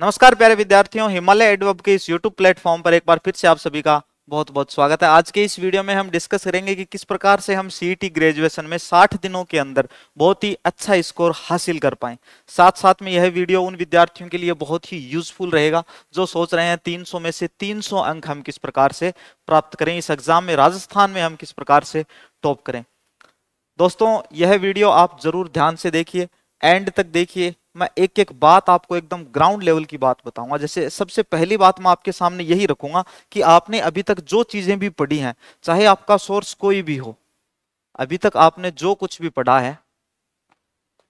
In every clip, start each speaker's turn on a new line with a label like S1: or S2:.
S1: नमस्कार प्यारे विद्यार्थियों हिमालय एडवब के इस YouTube प्लेटफॉर्म पर एक बार फिर से आप सभी का बहुत बहुत स्वागत है आज के इस वीडियो में हम डिस्कस करेंगे कि किस प्रकार से हम टी ग्रेजुएशन e में 60 दिनों के अंदर बहुत ही अच्छा स्कोर हासिल कर पाए साथ साथ में यह वीडियो उन विद्यार्थियों के लिए बहुत ही यूजफुल रहेगा जो सोच रहे हैं तीन में से तीन अंक हम किस प्रकार से प्राप्त करें इस एग्जाम में राजस्थान में हम किस प्रकार से टॉप करें दोस्तों यह वीडियो आप जरूर ध्यान से देखिए एंड तक देखिए मैं एक एक बात आपको एकदम ग्राउंड लेवल की बात बताऊंगा जैसे सबसे पहली बात मैं आपके सामने यही रखूंगा कि आपने अभी तक जो चीजें भी पढ़ी हैं चाहे आपका सोर्स कोई भी हो अभी तक आपने जो कुछ भी पढ़ा है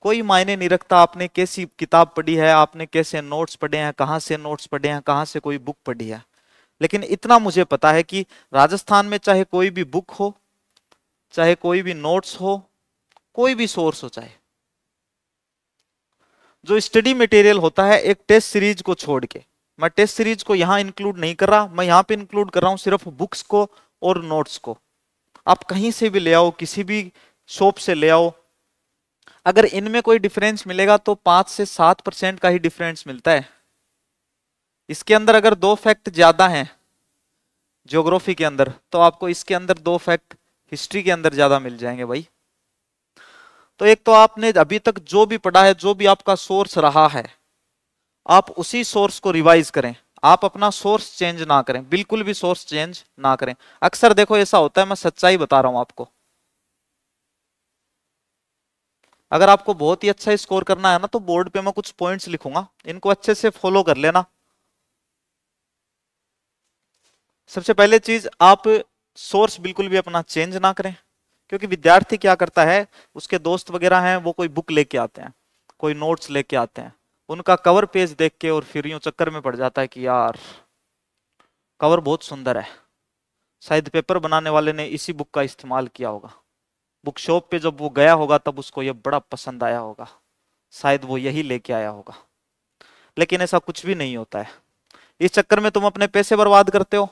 S1: कोई मायने नहीं रखता आपने कैसी किताब पढ़ी है आपने कैसे नोट्स पढ़े हैं कहाँ से नोट्स पढ़े हैं कहाँ से कोई बुक पढ़ी है लेकिन इतना मुझे पता है कि राजस्थान में चाहे कोई भी बुक हो चाहे कोई भी नोट्स हो कोई भी सोर्स हो चाहे जो स्टडी मटेरियल होता है एक टेस्ट सीरीज को छोड़ के मैं टेस्ट सीरीज को यहाँ इंक्लूड नहीं कर रहा मैं यहाँ पे इंक्लूड कर रहा हूँ सिर्फ बुक्स को और नोट्स को आप कहीं से भी ले आओ किसी भी शॉप से ले आओ अगर इनमें कोई डिफरेंस मिलेगा तो पांच से सात परसेंट का ही डिफरेंस मिलता है इसके अंदर अगर दो फैक्ट ज्यादा हैं ज्योग्राफी के अंदर तो आपको इसके अंदर दो फैक्ट हिस्ट्री के अंदर ज्यादा मिल जाएंगे भाई तो एक तो आपने अभी तक जो भी पढ़ा है जो भी आपका सोर्स रहा है आप उसी सोर्स को रिवाइज करें आप अपना सोर्स चेंज ना करें बिल्कुल भी सोर्स चेंज ना करें अक्सर देखो ऐसा होता है मैं सच्चाई बता रहा हूं आपको अगर आपको बहुत ही अच्छा स्कोर करना है ना तो बोर्ड पे मैं कुछ पॉइंट्स लिखूंगा इनको अच्छे से फॉलो कर लेना सबसे पहले चीज आप सोर्स बिल्कुल भी अपना चेंज ना करें क्योंकि विद्यार्थी क्या करता है उसके दोस्त वगैरह हैं वो कोई बुक लेके आते हैं कोई नोट्स लेके आते हैं उनका कवर पेज देख के और फिर यूं चक्कर में पड़ जाता है कि यार कवर बहुत सुंदर है शायद पेपर बनाने वाले ने इसी बुक का इस्तेमाल किया होगा बुक शॉप पे जब वो गया होगा तब उसको ये बड़ा पसंद आया होगा शायद वो यही लेके आया होगा लेकिन ऐसा कुछ भी नहीं होता है इस चक्कर में तुम अपने पैसे बर्बाद करते हो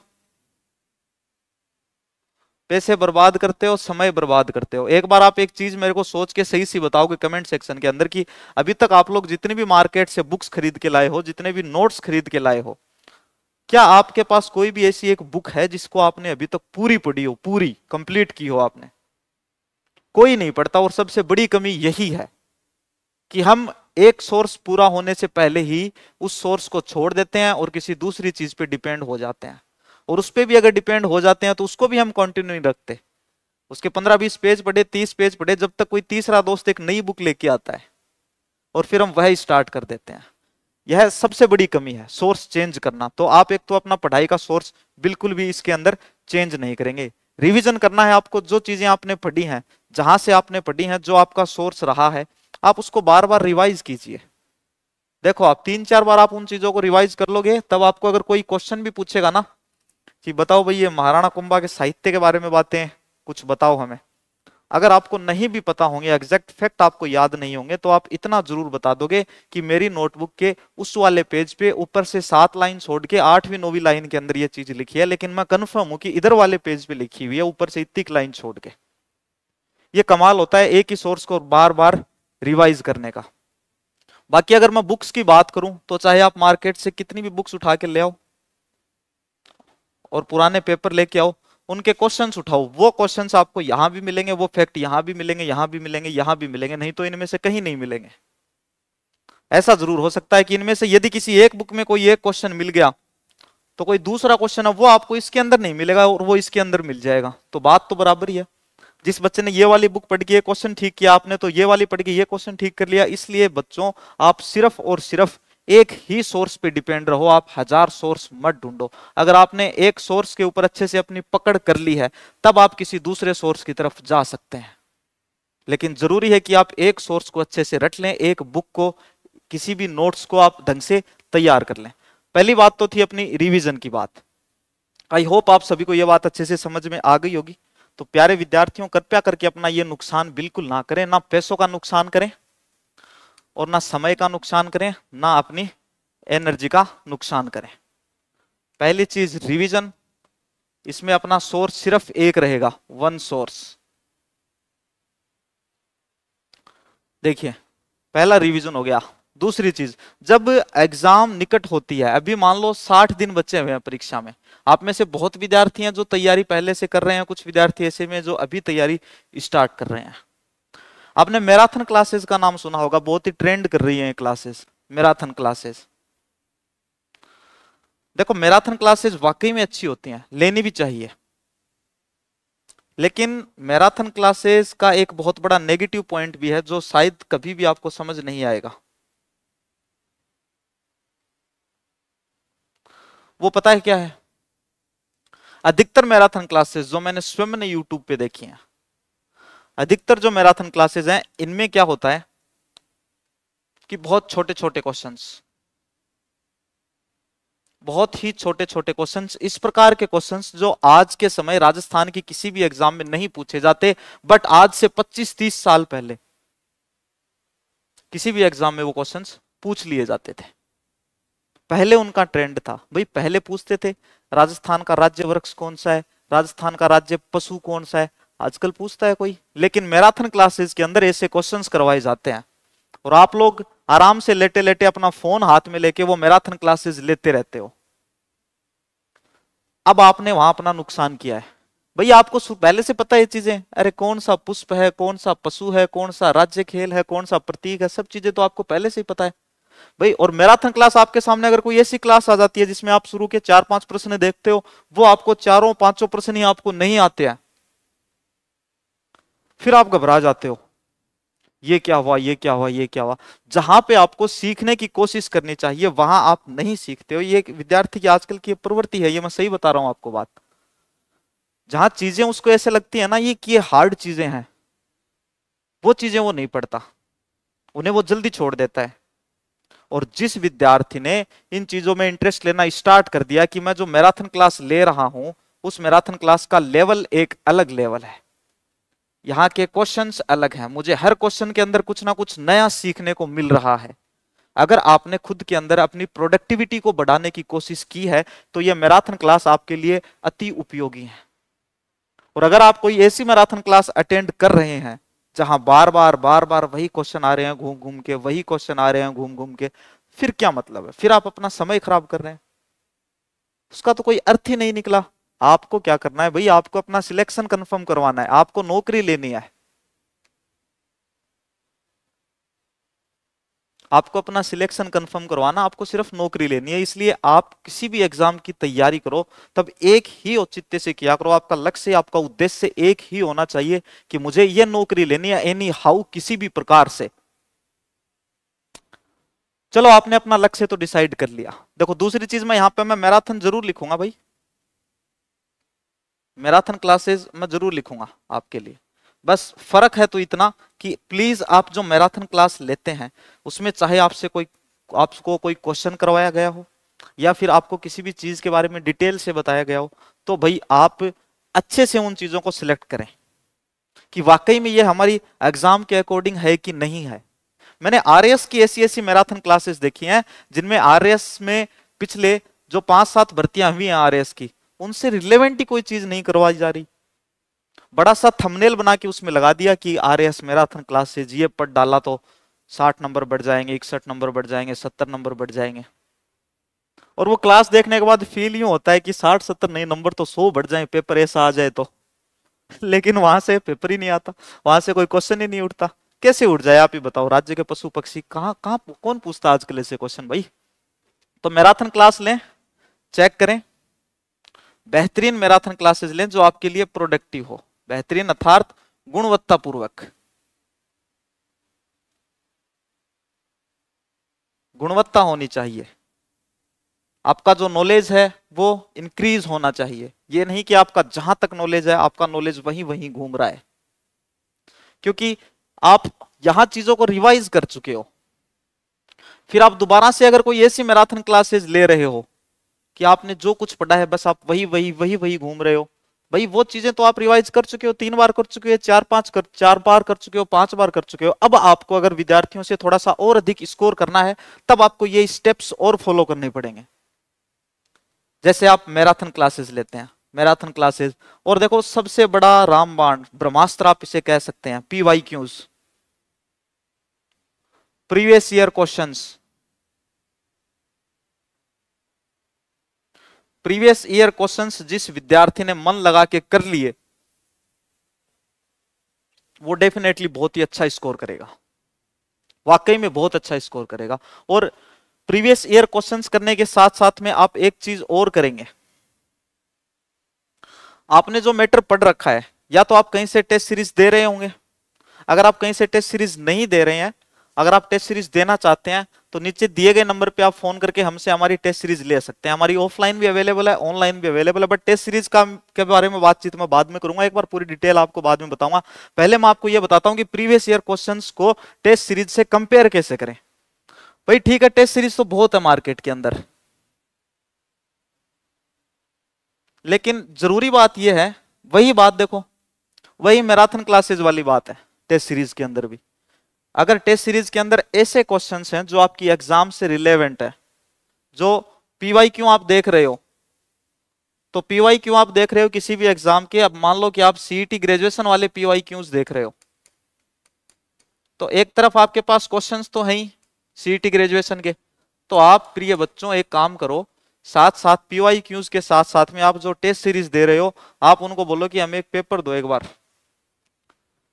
S1: पैसे बर्बाद करते हो समय बर्बाद करते हो एक बार आप एक चीज मेरे को सोच के सही सी बताओगे कमेंट सेक्शन के अंदर की अभी तक आप लोग जितने भी मार्केट से बुक्स खरीद के लाए हो जितने भी नोट्स खरीद के लाए हो क्या आपके पास कोई भी ऐसी एक बुक है जिसको आपने अभी तक पूरी पढ़ी हो पूरी कंप्लीट की हो आपने कोई नहीं पढ़ता और सबसे बड़ी कमी यही है कि हम एक सोर्स पूरा होने से पहले ही उस सोर्स को छोड़ देते हैं और किसी दूसरी चीज पे डिपेंड हो जाते हैं और उस पर भी अगर डिपेंड हो जाते हैं तो उसको भी हम कंटिन्यू नहीं रखते उसके पंद्रह बीस पेज पढ़े तीस पेज पढ़े जब तक कोई तीसरा दोस्त एक नई बुक लेके आता है और फिर हम वह स्टार्ट कर देते हैं यह सबसे बड़ी कमी है सोर्स चेंज करना तो आप एक तो अपना पढ़ाई का सोर्स बिल्कुल भी इसके अंदर चेंज नहीं करेंगे रिवीजन करना है आपको जो चीजें आपने पढ़ी हैं जहां से आपने पढ़ी हैं जो आपका सोर्स रहा है आप उसको बार बार रिवाइज कीजिए देखो आप तीन चार बार आप उन चीजों को रिवाइज कर लोगे तब आपको अगर कोई क्वेश्चन भी पूछेगा ना कि बताओ भाई ये महाराणा कुंभा के साहित्य के बारे में बातें कुछ बताओ हमें अगर आपको नहीं भी पता होंगे एग्जैक्ट फैक्ट आपको याद नहीं होंगे तो आप इतना जरूर बता दोगे कि मेरी नोटबुक के उस वाले पेज पे ऊपर से सात लाइन छोड़ के आठवीं नौवीं लाइन के अंदर ये चीज लिखी है लेकिन मैं कन्फर्म हूं कि इधर वाले पेज पे लिखी हुई है ऊपर से इतनी लाइन छोड़ के ये कमाल होता है एक ही सोर्स को बार बार रिवाइज करने का बाकी अगर मैं बुक्स की बात करूं तो चाहे आप मार्केट से कितनी भी बुक्स उठा के ले आओ और पुराने पेपर लेके आओ उनके क्वेश्चंस उठाओ वो क्वेश्चंस आपको यहां भी मिलेंगे वो फैक्ट यहाँ भी मिलेंगे यहां भी मिलेंगे यहां भी मिलेंगे नहीं तो इनमें से कहीं नहीं मिलेंगे ऐसा जरूर हो सकता है कि इनमें से यदि किसी एक बुक में कोई एक क्वेश्चन मिल गया तो कोई दूसरा क्वेश्चन है वो आपको इसके अंदर नहीं मिलेगा और वो इसके अंदर मिल जाएगा तो बात तो बराबर ही है जिस बच्चे ने ये वाली बुक पढ़ के ये क्वेश्चन ठीक किया आपने तो ये वाली पढ़ के ये क्वेश्चन ठीक कर लिया इसलिए बच्चों आप सिर्फ और सिर्फ एक ही सोर्स पे डिपेंड रहो आप हजार सोर्स मत ढूंढो अगर आपने एक सोर्स के ऊपर अच्छे से अपनी पकड़ कर ली है तब आप किसी दूसरे सोर्स की तरफ जा सकते हैं लेकिन जरूरी है कि आप एक सोर्स को अच्छे से रट लें एक बुक को किसी भी नोट्स को आप ढंग से तैयार कर लें पहली बात तो थी अपनी रिविजन की बात आई होप आप सभी को यह बात अच्छे से समझ में आ गई होगी तो प्यारे विद्यार्थियों कृपया करके अपना ये नुकसान बिल्कुल ना करें ना पैसों का नुकसान करें और ना समय का नुकसान करें ना अपनी एनर्जी का नुकसान करें पहली चीज रिवीजन इसमें अपना सोर्स सिर्फ एक रहेगा वन सोर्स देखिए पहला रिवीजन हो गया दूसरी चीज जब एग्जाम निकट होती है अभी मान लो साठ दिन बचे हुए हैं परीक्षा में आप में से बहुत विद्यार्थी हैं जो तैयारी पहले से कर रहे हैं कुछ विद्यार्थी ऐसे में जो अभी तैयारी स्टार्ट कर रहे हैं आपने मैराथन क्लासेस का नाम सुना होगा बहुत ही ट्रेंड कर रही है क्लासेस मैराथन क्लासेस देखो मैराथन क्लासेस वाकई में अच्छी होती हैं लेनी भी चाहिए लेकिन मैराथन क्लासेस का एक बहुत बड़ा नेगेटिव पॉइंट भी है जो शायद कभी भी आपको समझ नहीं आएगा वो पता है क्या है अधिकतर मैराथन क्लासेस जो मैंने स्वयं ने यूट्यूब पे देखी हैं अधिकतर जो मैराथन क्लासेज हैं इनमें क्या होता है कि बहुत छोटे छोटे क्वेश्चंस बहुत ही छोटे छोटे क्वेश्चंस इस प्रकार के क्वेश्चंस जो आज के समय राजस्थान की किसी भी एग्जाम में नहीं पूछे जाते बट आज से 25-30 साल पहले किसी भी एग्जाम में वो क्वेश्चंस पूछ लिए जाते थे पहले उनका ट्रेंड था भाई पहले पूछते थे राजस्थान का राज्य वृक्ष कौन सा है राजस्थान का राज्य पशु कौन सा है आजकल पूछता है कोई लेकिन मैराथन क्लासेस के अंदर ऐसे क्वेश्चंस करवाए जाते हैं और आप लोग आराम से लेटे लेटे अपना फोन हाथ में लेके वो मैराथन क्लासेस लेते रहते हो अब आपने वहां अपना नुकसान किया है भाई आपको पहले से पता है ये चीजें अरे कौन सा पुष्प है कौन सा पशु है कौन सा राज्य खेल है कौन सा प्रतीक है सब चीजें तो आपको पहले से ही पता है भाई और मैराथन क्लास आपके सामने अगर कोई ऐसी क्लास आ जाती है जिसमें आप शुरू के चार पांच प्रश्न देखते हो वो आपको चारों पांचों प्रश्न ही आपको नहीं आते हैं फिर आप घबरा जाते हो ये क्या हुआ ये क्या हुआ ये क्या हुआ जहां पे आपको सीखने की कोशिश करनी चाहिए वहां आप नहीं सीखते हो ये विद्यार्थी की आजकल की प्रवृत्ति है ये मैं सही बता रहा हूं आपको बात जहां चीजें उसको ऐसे लगती है ना ये कि ये हार्ड चीजें हैं वो चीजें वो नहीं पढ़ता उन्हें वो जल्दी छोड़ देता है और जिस विद्यार्थी ने इन चीजों में इंटरेस्ट लेना स्टार्ट कर दिया कि मैं जो मैराथन क्लास ले रहा हूं उस मैराथन क्लास का लेवल एक अलग लेवल है यहाँ के क्वेश्चंस अलग हैं मुझे हर क्वेश्चन के अंदर कुछ ना कुछ नया सीखने को मिल रहा है अगर आपने खुद के अंदर अपनी प्रोडक्टिविटी को बढ़ाने की कोशिश की है तो यह मैराथन क्लास आपके लिए अति उपयोगी है और अगर आप कोई ऐसी मैराथन क्लास अटेंड कर रहे हैं जहां बार बार बार बार वही क्वेश्चन आ रहे हैं घूम घूम के वही क्वेश्चन आ रहे हैं घूम घूम के फिर क्या मतलब है फिर आप अपना समय खराब कर रहे हैं उसका तो कोई अर्थ ही नहीं निकला आपको क्या करना है भाई आपको अपना सिलेक्शन कंफर्म करवाना है आपको नौकरी लेनी है आपको अपना सिलेक्शन कंफर्म करवाना आपको सिर्फ नौकरी लेनी है इसलिए आप किसी भी एग्जाम की तैयारी करो तब एक ही औचित्य से किया करो आपका लक्ष्य आपका उद्देश्य एक ही होना चाहिए कि मुझे यह नौकरी लेनी है एनी हाउ किसी भी प्रकार से चलो आपने अपना लक्ष्य तो डिसाइड कर लिया देखो दूसरी चीज मैं यहां पर मैं मैराथन जरूर लिखूंगा भाई मैराथन क्लासेस मैं जरूर लिखूंगा आपके लिए बस फर्क है तो इतना कि प्लीज आप जो मैराथन क्लास लेते हैं उसमें चाहे आपसे कोई आपको कोई क्वेश्चन करवाया गया हो या फिर आपको किसी भी चीज के बारे में डिटेल से बताया गया हो तो भाई आप अच्छे से उन चीजों को सिलेक्ट करें कि वाकई में ये हमारी एग्जाम के अकॉर्डिंग है कि नहीं है मैंने आर की ऐसी ऐसी e मैराथन क्लासेस देखी हैं जिनमें आर में पिछले जो पांच सात भर्तियां हुई हैं आर की उनसे रिलेवेंट ही कोई चीज नहीं करवाई जा रही बड़ा सा थंबनेल बना के उसमें लगा दिया कि आर एस मैराथन क्लास से जीए पट डाला तो साठ नंबर बढ़ जाएंगे इकसठ नंबर बढ़ जाएंगे सत्तर नंबर बढ़ जाएंगे और वो क्लास देखने के बाद फील यूं होता है कि साठ सत्तर नहीं नंबर तो सौ बढ़ जाए पेपर ऐसा आ जाए तो लेकिन वहां से पेपर ही नहीं आता वहां से कोई क्वेश्चन ही नहीं उठता कैसे उठ जाए आप ही बताओ राज्य के पशु पक्षी कहाँ कहाँ कौन पूछता आजकल ऐसे क्वेश्चन भाई तो मैराथन क्लास लें चेक करें बेहतरीन मैराथन क्लासेस लें जो आपके लिए प्रोडक्टिव हो बेहतरीन अर्थात गुणवत्तापूर्वक गुणवत्ता होनी चाहिए आपका जो नॉलेज है वो इंक्रीज होना चाहिए ये नहीं कि आपका जहां तक नॉलेज है आपका नॉलेज वहीं वहीं घूम रहा है क्योंकि आप यहां चीजों को रिवाइज कर चुके हो फिर आप दोबारा से अगर कोई ऐसी मैराथन क्लासेस ले रहे हो कि आपने जो कुछ पढ़ा है बस आप वही वही वही वही घूम रहे हो भाई वो चीजें तो आप रिवाइज कर चुके हो तीन बार कर चुके हो चार पांच कर चार बार कर चुके हो पांच बार कर चुके हो अब आपको अगर विद्यार्थियों से थोड़ा सा और अधिक स्कोर करना है तब आपको ये स्टेप्स और फॉलो करने पड़ेंगे जैसे आप मैराथन क्लासेस लेते हैं मैराथन क्लासेस और देखो सबसे बड़ा रामबाण ब्रह्मास्त्र आप इसे कह सकते हैं P Y Qs previous year questions previous year questions जिस विद्यार्थी ने मन लगा के कर लिए वो डेफिनेटली बहुत ही अच्छा स्कोर करेगा वाकई में बहुत अच्छा स्कोर करेगा और प्रीवियस ईयर क्वेश्चंस करने के साथ साथ में आप एक चीज और करेंगे आपने जो मैटर पढ़ रखा है या तो आप कहीं से टेस्ट सीरीज दे रहे होंगे अगर आप कहीं से टेस्ट सीरीज नहीं दे रहे हैं अगर आप टेस्ट सीरीज देना चाहते हैं तो नीचे दिए गए नंबर पे आप फोन करके हमसे हमारी टेस्ट सीरीज ले सकते हैं हमारी ऑफलाइन भी अवेलेबल है ऑनलाइन भी अवेलेबल है बट टेस्ट सीरीज का के बारे में बातचीत मैं बाद में करूंगा एक बार पूरी डिटेल आपको बाद में बताऊंगा पहले मैं आपको यह बताता हूँ कि प्रीवियस ईयर क्वेश्चन को टेस्ट सीरीज से कंपेयर कैसे करें भाई ठीक है टेस्ट सीरीज तो बहुत है मार्केट के अंदर लेकिन जरूरी बात यह है वही बात देखो वही मैराथन क्लासेज वाली बात है टेस्ट सीरीज के अंदर भी अगर टेस्ट सीरीज के अंदर ऐसे क्वेश्चन हैं जो आपकी एग्जाम से रिलेवेंट है जो पीवाई क्यों आप देख रहे हो तो पीवाई क्यों आप देख रहे हो किसी भी एग्जाम के अब मान लो कि आप सीईटी ग्रेजुएशन e वाले पीवाई क्यूज देख रहे हो तो एक तरफ आपके पास क्वेश्चंस तो है ही सीईटी ग्रेजुएशन e के तो आप प्रिय बच्चों एक काम करो साथ साथ पीवाई क्यूज के साथ साथ में आप जो टेस्ट सीरीज दे रहे हो आप उनको बोलो कि हमें एक पेपर दो एक बार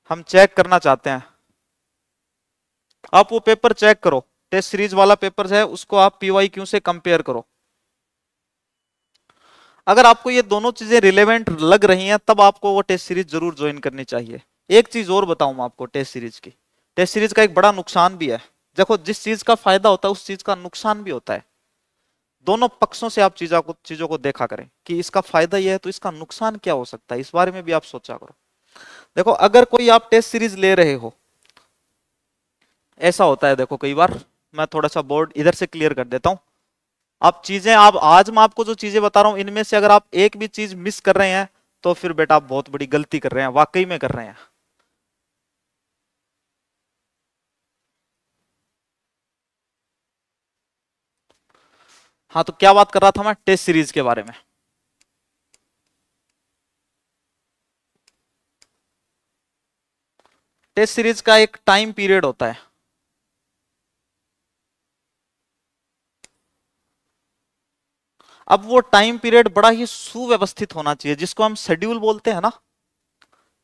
S1: हम चेक करना चाहते हैं आप वो पेपर चेक करो टेस्ट सीरीज वाला पेपर है उसको आप पीवाई क्यू से कंपेयर करो अगर आपको ये दोनों चीजें रिलेवेंट लग रही हैं तब आपको वो टेस्ट सीरीज जरूर ज्वाइन करनी चाहिए एक चीज और बताऊं आपको टेस्ट सीरीज की टेस्ट सीरीज का एक बड़ा नुकसान भी है देखो जिस चीज का फायदा होता है उस चीज का नुकसान भी होता है दोनों पक्षों से आप चीजों को चीजों को देखा करें कि इसका फायदा यह है तो इसका नुकसान क्या हो सकता है इस बारे में भी आप सोचा करो देखो अगर कोई आप टेस्ट सीरीज ले रहे हो ऐसा होता है देखो कई बार मैं थोड़ा सा बोर्ड इधर से क्लियर कर देता हूं आप चीजें आप आज मैं आपको जो चीजें बता रहा हूं इनमें से अगर आप एक भी चीज मिस कर रहे हैं तो फिर बेटा आप बहुत बड़ी गलती कर रहे हैं वाकई में कर रहे हैं हाँ तो क्या बात कर रहा था मैं टेस्ट सीरीज के बारे में टेस्ट सीरीज का एक टाइम पीरियड होता है अब वो टाइम पीरियड बड़ा ही सुव्यवस्थित होना चाहिए जिसको हम शेड्यूल बोलते हैं ना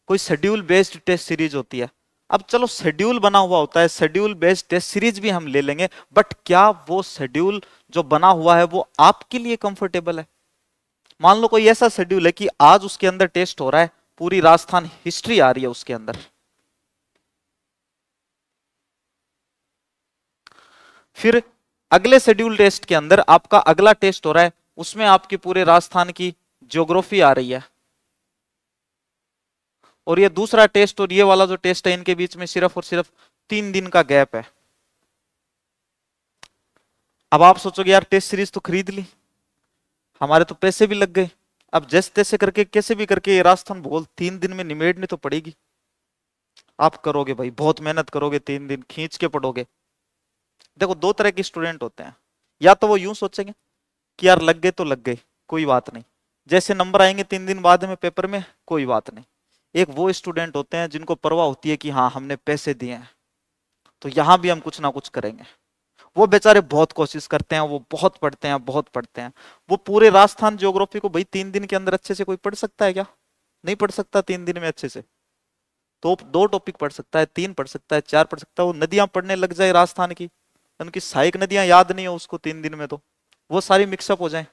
S1: कोई शेड्यूल बेस्ड टेस्ट सीरीज होती है अब चलो शेड्यूल बना हुआ होता है शेड्यूल बेस्ड टेस्ट सीरीज भी हम ले लेंगे बट क्या वो शेड्यूल जो बना हुआ है वो आपके लिए कंफर्टेबल है मान लो कोई ऐसा शेड्यूल है कि आज उसके अंदर टेस्ट हो रहा है पूरी राजस्थान हिस्ट्री आ रही है उसके अंदर फिर अगले शेड्यूल टेस्ट के अंदर आपका अगला टेस्ट हो रहा है उसमें आपके पूरे राजस्थान की ज्योग्राफी आ रही है और ये दूसरा टेस्ट और ये वाला जो टेस्ट है इनके बीच में सिर्फ और सिर्फ तीन दिन का गैप है अब आप सोचोगे यार टेस्ट सीरीज तो खरीद ली हमारे तो पैसे भी लग गए अब जैसे तैसे करके कैसे भी करके ये राजस्थान बोल तीन दिन में निमेड़नी तो पड़ेगी आप करोगे भाई बहुत मेहनत करोगे तीन दिन खींच के पड़ोगे देखो दो तरह के स्टूडेंट होते हैं या तो वो यूं सोचेंगे कि यार लग गए तो लग गए कोई बात नहीं जैसे नंबर आएंगे तीन दिन बाद में पेपर में कोई बात नहीं एक वो स्टूडेंट होते हैं जिनको परवाह होती है कि हाँ हमने पैसे दिए हैं तो यहाँ भी हम कुछ ना कुछ करेंगे वो बेचारे बहुत कोशिश करते हैं वो बहुत पढ़ते हैं बहुत पढ़ते हैं वो पूरे राजस्थान ज्योग्राफी को भाई तीन दिन के अंदर अच्छे से कोई पढ़ सकता है क्या नहीं पढ़ सकता तीन दिन में अच्छे से तो दो टॉपिक पढ़ सकता है तीन पढ़ सकता है चार पढ़ सकता है वो नदियां पढ़ने लग जाए राजस्थान की उनकी सहायक नदियां याद नहीं हो उसको तीन दिन में तो वो सारी मिक्सअप हो जाए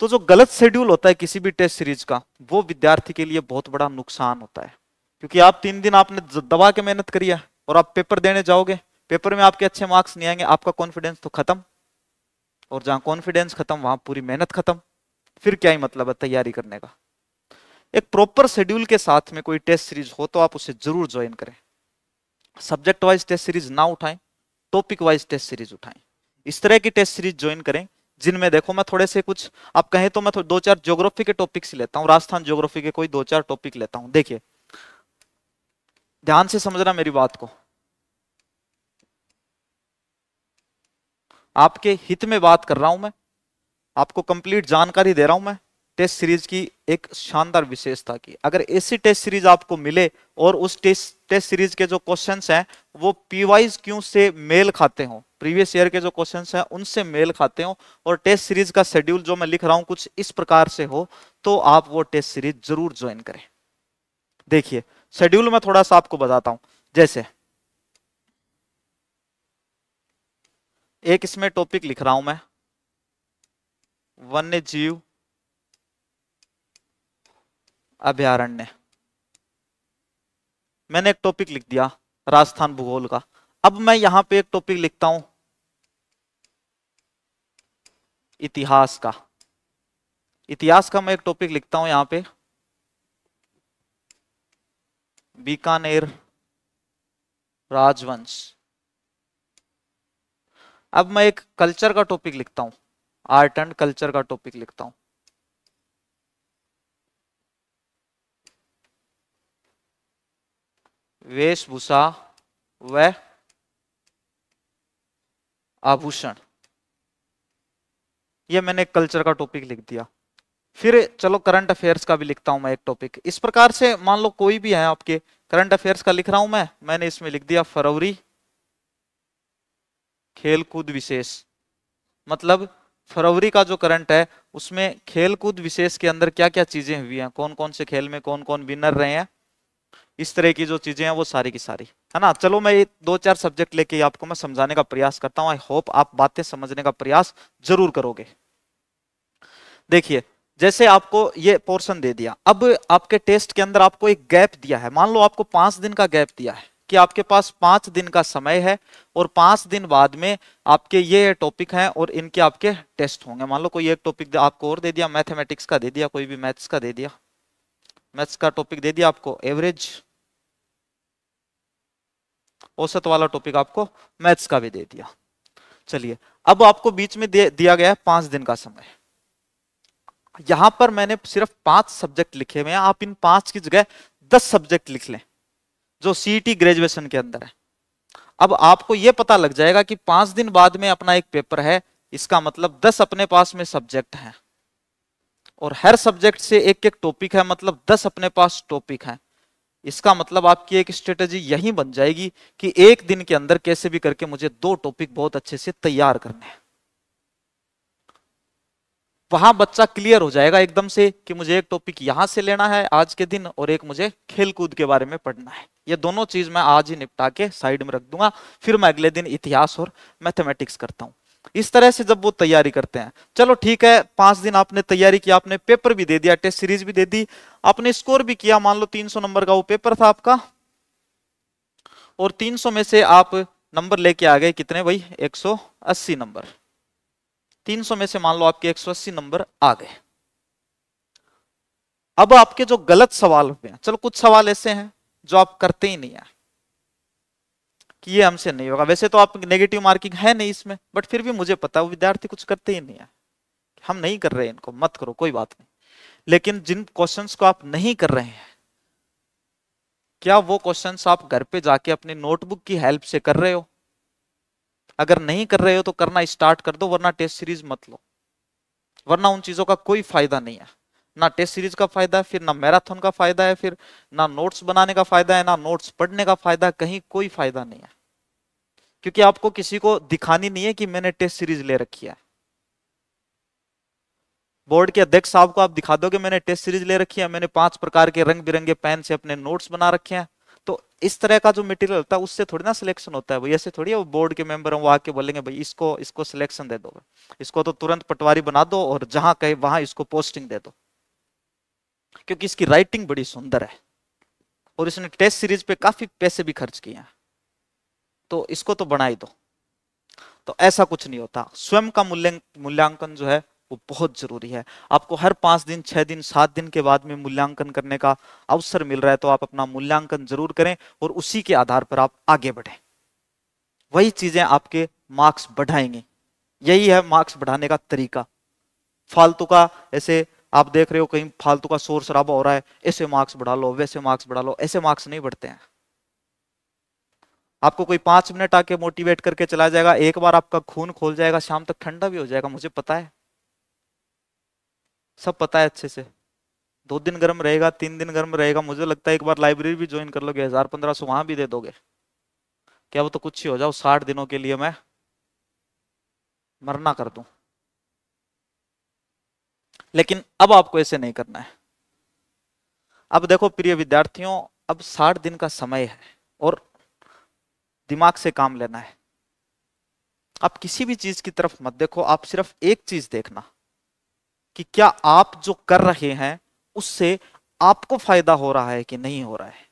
S1: तो जो गलत शेड्यूल होता है किसी भी टेस्ट सीरीज का वो विद्यार्थी के लिए बहुत बड़ा नुकसान होता है क्योंकि आप तीन दिन आपने दबा के मेहनत करी है और आप पेपर देने जाओगे पेपर में आपके अच्छे मार्क्स नहीं आएंगे आपका कॉन्फिडेंस तो खत्म और जहां कॉन्फिडेंस खत्म वहां पूरी मेहनत खत्म फिर क्या ही मतलब है तैयारी करने का एक प्रॉपर शेड्यूल के साथ में कोई टेस्ट सीरीज हो तो आप उसे जरूर ज्वाइन करें सब्जेक्ट वाइज टेस्ट सीरीज ना उठाएं टॉपिक वाइज टेस्ट सीरीज उठाएं इस तरह की टेस्ट सीरीज ज्वाइन करें जिनमें देखो मैं थोड़े से कुछ आप कहें तो मैं दो चार ज्योग्राफी के टॉपिक्स लेता हूँ राजस्थान ज्योग्राफी के कोई दो चार टॉपिक लेता हूँ देखिए ध्यान से समझना मेरी बात को आपके हित में बात कर रहा हूं मैं आपको कंप्लीट जानकारी दे रहा हूं मैं टेस्ट सीरीज की एक शानदार विशेषता की अगर ऐसी टेस्ट सीरीज आपको मिले और उस टेस्ट टेस्ट सीरीज के जो क्वेश्चंस हैं वो पीवाइज क्यों से मेल खाते हों प्रीवियस ईयर के जो क्वेश्चंस हैं उनसे मेल खाते हों और टेस्ट सीरीज का शेड्यूल जो मैं लिख रहा हूं कुछ इस प्रकार से हो तो आप वो टेस्ट सीरीज जरूर ज्वाइन करें देखिए शेड्यूल में थोड़ा सा आपको बताता हूं जैसे एक इसमें टॉपिक लिख रहा हूं मैं वन्य जीव अभ्यारण्य मैंने एक टॉपिक लिख दिया राजस्थान भूगोल का अब मैं यहां पे एक टॉपिक लिखता हूं इतिहास का इतिहास का मैं एक टॉपिक लिखता हूं यहां पे बीकानेर राजवंश अब मैं एक कल्चर का टॉपिक लिखता हूं आर्ट एंड कल्चर का टॉपिक लिखता हूं वेशभूषा व आभूषण ये मैंने कल्चर का टॉपिक लिख दिया फिर चलो करंट अफेयर्स का भी लिखता हूं मैं एक टॉपिक इस प्रकार से मान लो कोई भी है आपके करंट अफेयर्स का लिख रहा हूं मैं मैंने इसमें लिख दिया फरवरी खेलकूद विशेष मतलब फरवरी का जो करंट है उसमें खेलकूद विशेष के अंदर क्या क्या चीजें हुई हैं कौन कौन से खेल में कौन कौन विनर रहे हैं इस तरह की जो चीज़ें हैं वो सारी की सारी है ना चलो मैं दो चार सब्जेक्ट लेके आपको मैं समझाने का प्रयास करता हूँ आई होप आप बातें समझने का प्रयास जरूर करोगे देखिए जैसे आपको ये पोर्शन दे दिया अब आपके टेस्ट के अंदर आपको एक गैप दिया है मान लो आपको पांच दिन का गैप दिया है कि आपके पास पांच दिन का समय है और पांच दिन बाद में आपके ये टॉपिक हैं और इनके आपके टेस्ट होंगे मान लो कोई एक टॉपिक आपको और दे दिया मैथमेटिक्स का दे दिया कोई भी मैथ्स का दे दिया मैथ्स का टॉपिक दे दिया आपको एवरेज औसत वाला टॉपिक आपको मैथ्स का भी दे दिया चलिए अब आपको बीच में दिया गया है पांच दिन का समय यहां पर मैंने सिर्फ पांच सब्जेक्ट लिखे हुए हैं आप इन पांच की जगह दस सब्जेक्ट लिख लें जो सीईटी ग्रेजुएशन e के अंदर है अब आपको यह पता लग जाएगा कि पांच दिन बाद में अपना एक पेपर है इसका मतलब दस अपने पास में सब्जेक्ट हैं और हर सब्जेक्ट से एक एक टॉपिक है मतलब दस अपने पास टॉपिक हैं इसका मतलब आपकी एक स्ट्रेटेजी यही बन जाएगी कि एक दिन के अंदर कैसे भी करके मुझे दो टॉपिक बहुत अच्छे से तैयार करने हैं वहां बच्चा क्लियर हो जाएगा एकदम से कि मुझे एक टॉपिक यहां से लेना है आज के दिन और एक मुझे खेलकूद के बारे में पढ़ना है ये दोनों चीज मैं आज ही निपटा के साइड में रख दूंगा फिर मैं अगले दिन इतिहास और मैथमेटिक्स करता हूँ इस तरह से जब वो तैयारी करते हैं चलो ठीक है पांच दिन आपने तैयारी की आपने पेपर भी दे दिया टेस्ट सीरीज भी दे दी आपने स्कोर भी किया मान लो 300 नंबर का वो पेपर था आपका और 300 में से आप नंबर लेके आ गए कितने भाई 180 नंबर 300 में से मान लो आपके 180 नंबर आ गए अब आपके जो गलत सवाल हुए हैं चलो कुछ सवाल ऐसे हैं जो आप करते ही नहीं है कि ये हमसे नहीं होगा वैसे तो आप नेगेटिव मार्किंग है नहीं इसमें बट फिर भी मुझे पता वो विद्यार्थी कुछ करते ही नहीं है हम नहीं कर रहे इनको मत करो कोई बात नहीं लेकिन जिन क्वेश्चन को आप नहीं कर रहे हैं क्या वो क्वेश्चन आप घर पे जाके अपने नोटबुक की हेल्प से कर रहे हो अगर नहीं कर रहे हो तो करना स्टार्ट कर दो वरना टेस्ट सीरीज मत लो वरना उन चीजों का कोई फायदा नहीं है ना टेस्ट सीरीज का फायदा है फिर ना मैराथन का फायदा है फिर ना नोट्स बनाने का फायदा है ना नोट्स पढ़ने का फायदा कहीं कोई फायदा नहीं है क्योंकि आपको किसी को दिखानी नहीं है कि मैंने टेस्ट सीरीज ले रखी है बोर्ड के अध्यक्ष साहब को आप दिखा दो कि मैंने टेस्ट सीरीज ले रखी है मैंने पांच प्रकार के रंग बिरंगे पेन से अपने नोट्स बना रखे हैं तो इस तरह का जो मटेरियल होता है उससे थोड़ी ना सिलेक्शन होता है भाई ऐसे थोड़ी है बोर्ड के मेंबर हैं वो आके बोलेंगे भाई इसको इसको सिलेक्शन दे दो इसको तो तुरंत पटवारी बना दो और जहां कहे वहां इसको पोस्टिंग दे दो क्योंकि इसकी राइटिंग बड़ी सुंदर है और इसने टेस्ट सीरीज पे काफी पैसे भी खर्च किए हैं तो इसको तो बना ही दो तो ऐसा कुछ नहीं होता स्वयं का मूल्यांकन जो है वो बहुत जरूरी है आपको हर पांच दिन छह दिन सात दिन के बाद में मूल्यांकन करने का अवसर मिल रहा है तो आप अपना मूल्यांकन जरूर करें और उसी के आधार पर आप आगे बढ़े वही चीजें आपके मार्क्स बढ़ाएंगे यही है मार्क्स बढ़ाने का तरीका फालतू का ऐसे आप देख रहे हो कहीं फालतू का शोर शराबा हो रहा है ऐसे मार्क्स बढ़ा लो वैसे मार्क्स बढ़ा लो ऐसे मार्क्स नहीं बढ़ते हैं आपको कोई पांच मिनट आके मोटिवेट करके चला जाएगा एक बार आपका खून खोल जाएगा शाम तक ठंडा भी हो जाएगा मुझे पता है सब पता है अच्छे से दो दिन गर्म रहेगा तीन दिन गर्म रहेगा मुझे लगता है एक बार लाइब्रेरी भी ज्वाइन कर लोगे हजार पंद्रह सौ वहां भी दे दोगे क्या वो तो कुछ ही हो जाओ साठ दिनों के लिए मैं मरना कर दूं लेकिन अब आपको ऐसे नहीं करना है अब देखो प्रिय विद्यार्थियों अब साठ दिन का समय है और दिमाग से काम लेना है आप किसी भी चीज की तरफ मत देखो आप सिर्फ एक चीज देखना कि क्या आप जो कर रहे हैं उससे आपको फायदा हो रहा है कि नहीं हो रहा है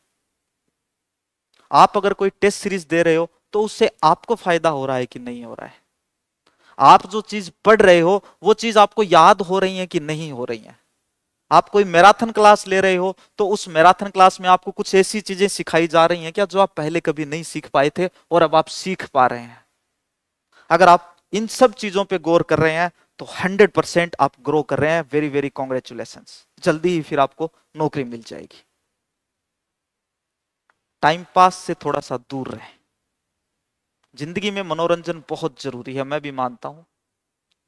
S1: आप अगर कोई टेस्ट सीरीज दे रहे हो तो उससे आपको फायदा हो रहा है कि नहीं हो रहा है आप जो चीज पढ़ रहे हो वो चीज आपको याद हो रही है कि नहीं हो रही है आप कोई मैराथन क्लास ले रहे हो तो उस मैराथन क्लास में आपको कुछ ऐसी चीजें सिखाई जा रही हैं क्या जो आप पहले कभी नहीं सीख पाए थे और अब आप सीख पा रहे हैं अगर आप इन सब चीजों पे गौर कर रहे हैं तो 100 परसेंट आप ग्रो कर रहे हैं वेरी वेरी कॉन्ग्रेचुलेसन जल्दी ही फिर आपको नौकरी मिल जाएगी टाइम पास से थोड़ा सा दूर रहें जिंदगी में मनोरंजन बहुत जरूरी है मैं भी मानता हूँ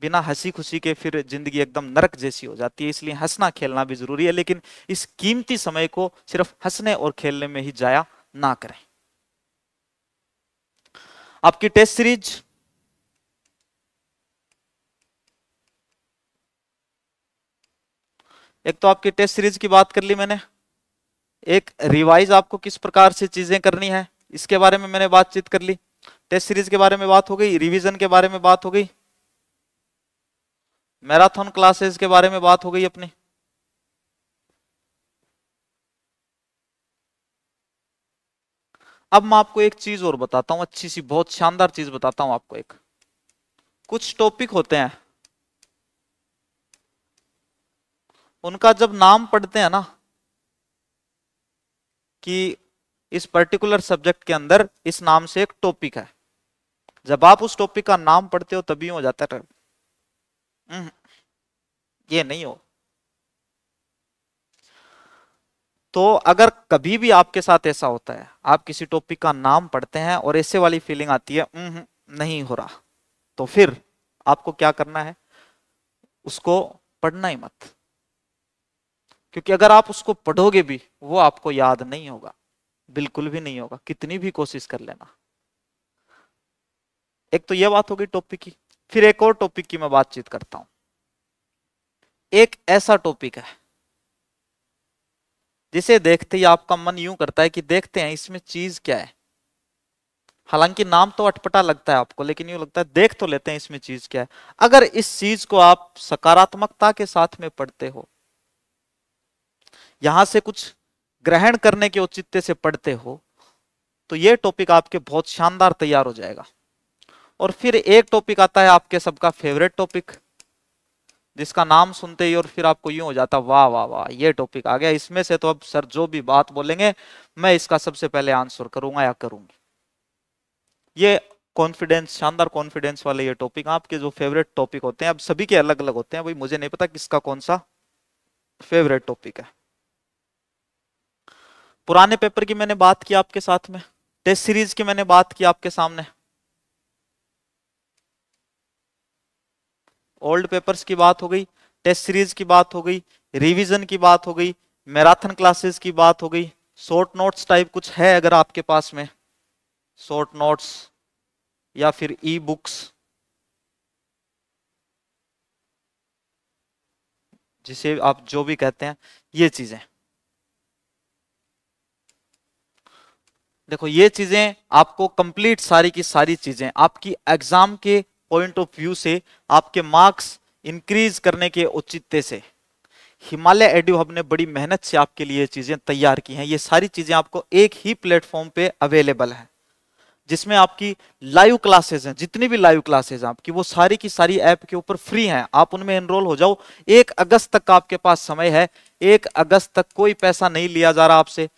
S1: बिना हंसी खुशी के फिर जिंदगी एकदम नरक जैसी हो जाती है इसलिए हंसना खेलना भी जरूरी है लेकिन इस कीमती समय को सिर्फ हंसने और खेलने में ही जाया ना करें आपकी टेस्ट सीरीज एक तो आपकी टेस्ट सीरीज की बात कर ली मैंने एक रिवाइज आपको किस प्रकार से चीजें करनी है इसके बारे में मैंने बातचीत कर ली टेस्ट सीरीज के बारे में बात हो गई रिवीजन के बारे में बात हो गई मैराथन क्लासेस के बारे में बात हो गई अपनी अब मैं आपको एक चीज और बताता हूं अच्छी सी बहुत शानदार चीज बताता हूं आपको एक कुछ टॉपिक होते हैं उनका जब नाम पढ़ते हैं ना कि इस पर्टिकुलर सब्जेक्ट के अंदर इस नाम से एक टॉपिक है जब आप उस टॉपिक का नाम पढ़ते हो तभी हो जाता है हम्म, ये नहीं हो तो अगर कभी भी आपके साथ ऐसा होता है आप किसी टॉपिक का नाम पढ़ते हैं और ऐसे वाली फीलिंग आती है हम्म, हम्म, नहीं हो रहा तो फिर आपको क्या करना है उसको पढ़ना ही मत क्योंकि अगर आप उसको पढ़ोगे भी वो आपको याद नहीं होगा बिल्कुल भी नहीं होगा कितनी भी कोशिश कर लेना एक तो यह बात होगी टॉपिक की फिर एक और टॉपिक की मैं बातचीत करता हूं एक ऐसा टॉपिक है जिसे देखते ही आपका मन यूं करता है कि देखते हैं इसमें चीज क्या है हालांकि नाम तो अटपटा लगता है आपको लेकिन यूं लगता है देख तो लेते हैं इसमें चीज क्या है अगर इस चीज को आप सकारात्मकता के साथ में पढ़ते हो यहां से कुछ ग्रहण करने के औचित्य से पढ़ते हो तो ये टॉपिक आपके बहुत शानदार तैयार हो जाएगा और फिर एक टॉपिक आता है आपके सबका फेवरेट टॉपिक जिसका नाम सुनते ही और फिर आपको यूं हो जाता वाह वाह वाह ये टॉपिक आ गया इसमें से तो अब सर जो भी बात बोलेंगे मैं इसका सबसे पहले आंसर करूंगा या करूंगी ये कॉन्फिडेंस शानदार कॉन्फिडेंस वाले ये टॉपिक आपके जो फेवरेट टॉपिक होते हैं अब सभी के अलग अलग होते हैं भाई मुझे नहीं पता किसका कौन सा फेवरेट टॉपिक है पुराने पेपर की मैंने बात की आपके साथ में टेस्ट सीरीज की मैंने बात की आपके सामने ओल्ड पेपर्स की बात हो गई टेस्ट सीरीज की बात हो गई रिवीजन की बात हो गई मैराथन क्लासेस की बात हो गई शॉर्ट नोट्स टाइप कुछ है अगर आपके पास में शॉर्ट नोट्स या फिर ई बुक्स जिसे आप जो भी कहते हैं ये चीजें देखो ये चीजें आपको कंप्लीट सारी की सारी चीजें आपकी एग्जाम के पॉइंट ऑफ व्यू से आपके मार्क्स इंक्रीज करने के औचित्य से हिमालय एड्यू हब ने बड़ी मेहनत से आपके लिए चीजें तैयार की हैं ये सारी चीजें आपको एक ही प्लेटफॉर्म पे अवेलेबल है जिसमें आपकी लाइव क्लासेस हैं जितनी भी लाइव क्लासेस हैं आपकी वो सारी की सारी ऐप के ऊपर फ्री हैं आप उनमें एनरोल हो जाओ एक अगस्त तक का आपके पास समय है एक अगस्त तक कोई पैसा नहीं लिया जा रहा आपसे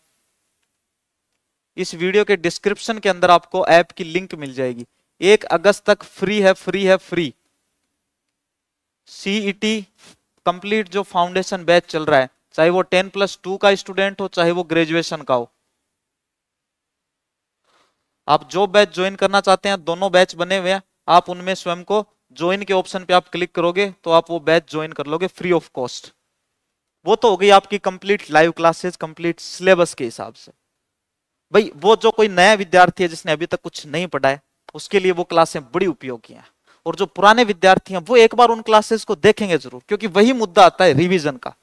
S1: इस वीडियो के डिस्क्रिप्शन के अंदर आपको ऐप की लिंक मिल जाएगी एक अगस्त तक फ्री है फ्री है फ्री सीईटी कंप्लीट e जो फाउंडेशन बैच चल रहा है चाहे वो टेन प्लस टू का स्टूडेंट हो चाहे वो ग्रेजुएशन का हो आप जो बैच ज्वाइन करना चाहते हैं दोनों बैच बने हुए हैं आप उनमें स्वयं को ज्वाइन के ऑप्शन पे आप क्लिक करोगे तो आप वो बैच ज्वाइन कर लोगे फ्री ऑफ कॉस्ट वो तो हो गई आपकी complete live classes complete syllabus के हिसाब से भाई वो जो कोई नया विद्यार्थी है जिसने अभी तक कुछ नहीं पढ़ा है उसके लिए वो क्लासें बड़ी उपयोगी हैं और जो पुराने विद्यार्थी हैं वो एक बार उन क्लासेस को देखेंगे जरूर क्योंकि वही मुद्दा आता है रिविजन का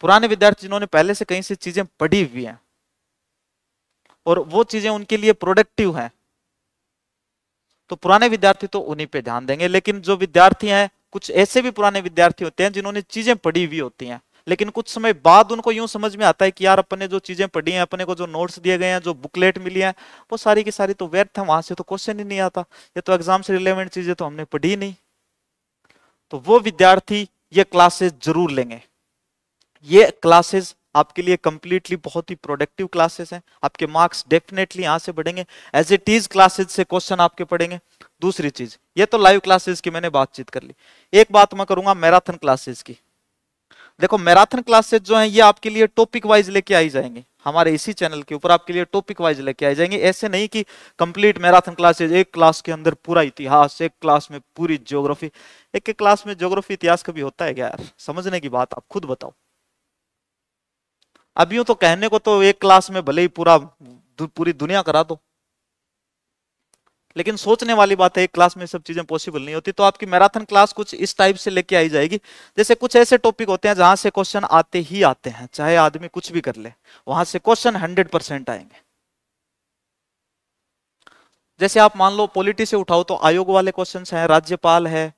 S1: पुराने विद्यार्थी जिन्होंने पहले से कहीं से चीजें पढ़ी हुई हैं और वो चीजें उनके लिए प्रोडक्टिव हैं तो पुराने विद्यार्थी तो उन्हीं पे ध्यान देंगे लेकिन जो विद्यार्थी हैं कुछ ऐसे भी पुराने विद्यार्थी होते हैं जिन्होंने चीजें पढ़ी हुई होती हैं लेकिन कुछ समय बाद उनको यूं समझ में आता है कि यार अपने जो चीजें पढ़ी हैं अपने को जो नोट्स दिए गए हैं जो बुकलेट मिली है वो सारी की सारी तो व्यर्थ है वहां से तो क्वेश्चन ही नहीं आता ये तो एग्जाम से रिलेवेंट चीजें तो हमने पढ़ी ही नहीं तो वो विद्यार्थी ये क्लासेस जरूर लेंगे ये क्लासेस आपके लिए कंप्लीटली बहुत ही प्रोडक्टिव क्लासेस हैं आपके मार्क्स डेफिनेटली यहां से बढ़ेंगे एज इट इज क्लासेज से क्वेश्चन आपके पढ़ेंगे दूसरी चीज ये तो लाइव क्लासेस की मैंने बातचीत कर ली एक बात मैं करूंगा मैराथन क्लासेस की देखो मैराथन क्लासेज जो है ये आपके लिए टॉपिक वाइज लेके आई जाएंगे हमारे इसी चैनल के ऊपर आपके लिए टॉपिक वाइज लेके आई जाएंगे ऐसे नहीं कि कंप्लीट मैराथन क्लासेज एक क्लास के अंदर पूरा इतिहास एक क्लास में पूरी ज्योग्राफी एक एक क्लास में ज्योग्राफी इतिहास कभी होता है क्या यार समझने की बात आप खुद बताओ अभी तो कहने को तो एक क्लास में भले ही पूरा दु, पूरी दुनिया करा दो लेकिन सोचने वाली बात है क्लास में सब चीजें पॉसिबल नहीं होती तो आपकी मैराथन क्लास कुछ इस टाइप से लेके आई जाएगी जैसे कुछ ऐसे टॉपिक होते हैं जहां से क्वेश्चन आते ही आते हैं चाहे आदमी कुछ भी कर ले वहां से क्वेश्चन हंड्रेड परसेंट आएंगे जैसे आप मान लो पॉलिटी से उठाओ तो आयोग वाले क्वेश्चन हैं राज्यपाल है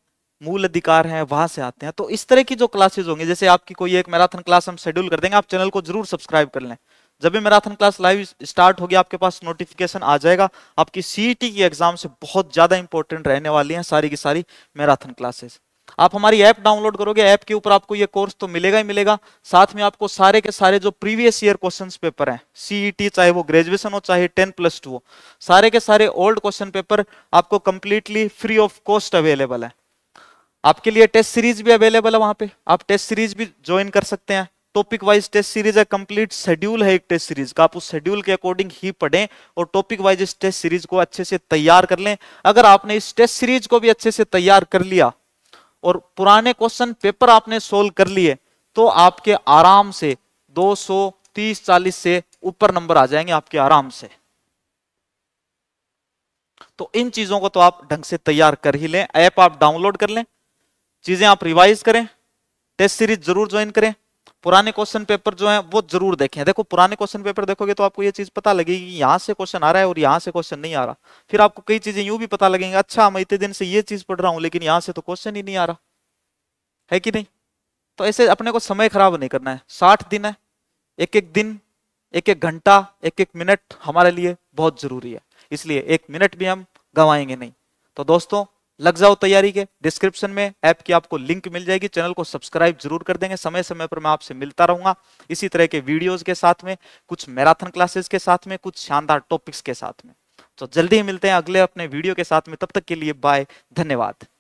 S1: मूल अधिकार है वहां से आते हैं तो इस तरह की जो क्लासेज होंगे जैसे आपकी कोई एक मैराथन क्लास हम शेड्यूल कर देंगे आप चैनल को जरूर सब्सक्राइब कर लें जब भी मैराथन क्लास लाइव स्टार्ट होगी आपके पास नोटिफिकेशन आ जाएगा आपकी सीईटी e की एग्जाम से बहुत ज्यादा इंपॉर्टेंट रहने वाली हैं सारी की सारी मैराथन क्लासेस आप हमारी ऐप डाउनलोड करोगे ऐप के ऊपर आपको ये कोर्स तो मिलेगा ही मिलेगा साथ में आपको सारे के सारे जो प्रीवियस ईयर क्वेश्चंस पेपर हैं सीईटी e चाहे वो ग्रेजुएशन हो चाहे टेन प्लस टू हो सारे के सारे ओल्ड क्वेश्चन पेपर आपको completely free of cost available है आपके लिए टेस्ट सीरीज भी अवेलेबल है वहां पे आप टेस्ट सीरीज भी ज्वाइन कर सकते हैं टॉपिक वाइज टेस्ट सीरीज है कंप्लीट शेड्यूल है एक टेस्ट सीरीज का आप उस शेड्यूल के अकॉर्डिंग ही पढ़ें और टॉपिक वाइज इस टेस्ट सीरीज को अच्छे से तैयार कर लें अगर आपने इस टेस्ट सीरीज को भी अच्छे से तैयार कर लिया और पुराने क्वेश्चन पेपर आपने सोल्व कर लिए तो आपके आराम से 230 40 से ऊपर नंबर आ जाएंगे आपके आराम से तो इन चीजों को तो आप ढंग से तैयार कर ही लें ऐप आप डाउनलोड कर लें चीजें आप रिवाइज करें टेस्ट सीरीज जरूर ज्वाइन करें पुराने क्वेश्चन पेपर जो है वो जरूर देखें देखो पुराने क्वेश्चन पेपर देखोगे तो आपको ये चीज पता लगेगी यहाँ से क्वेश्चन आ रहा है और यहाँ से क्वेश्चन नहीं आ रहा फिर आपको कई चीजें यूं भी पता लगेंगे अच्छा मैं इतने दिन से ये चीज पढ़ रहा हूँ लेकिन यहाँ से तो क्वेश्चन ही नहीं आ रहा है कि नहीं तो ऐसे अपने को समय खराब नहीं करना है साठ दिन है एक एक दिन एक एक घंटा एक एक मिनट हमारे लिए बहुत जरूरी है इसलिए एक मिनट भी हम गंवाएंगे नहीं तो दोस्तों लग जाओ तैयारी के डिस्क्रिप्शन में ऐप की आपको लिंक मिल जाएगी चैनल को सब्सक्राइब जरूर कर देंगे समय समय पर मैं आपसे मिलता रहूंगा इसी तरह के वीडियोस के साथ में कुछ मैराथन क्लासेस के साथ में कुछ शानदार टॉपिक्स के साथ में तो जल्दी ही मिलते हैं अगले अपने वीडियो के साथ में तब तक के लिए बाय धन्यवाद